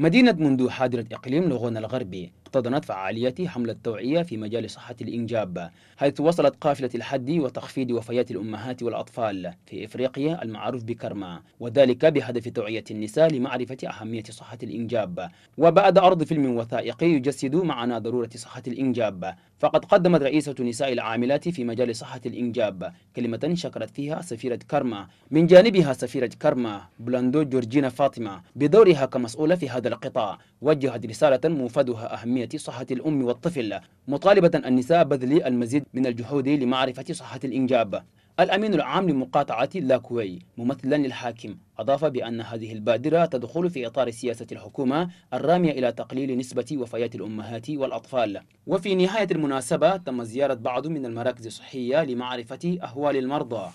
مدينة مندو حاضرة إقليم لغون الغربي اقتضنت فعاليات حملة توعية في مجال صحة الإنجاب حيث وصلت قافلة الحد وتخفيض وفيات الأمهات والأطفال في إفريقيا المعروف بكرما وذلك بهدف توعية النساء لمعرفة أهمية صحة الإنجاب وبعد عرض فيلم وثائقي يجسد معنى ضرورة صحة الإنجاب فقد قدمت رئيسة نساء العاملات في مجال صحة الإنجاب كلمة شكرت فيها سفيرة كرما من جانبها سفيرة كرما بلاندو جورجينا فاطمة بدورها كمسؤولة في هذا القطاع وجهت رسالة موفدها أهمية لتنمية صحة الأم والطفل مطالبة النساء بذل المزيد من الجهود لمعرفة صحة الإنجاب الأمين العام لمقاطعة لاكوي ممثلا للحاكم أضاف بأن هذه البادرة تدخل في إطار سياسة الحكومة الرامية إلى تقليل نسبة وفيات الأمهات والأطفال وفي نهاية المناسبة تم زيارة بعض من المراكز الصحية لمعرفة أهوال المرضى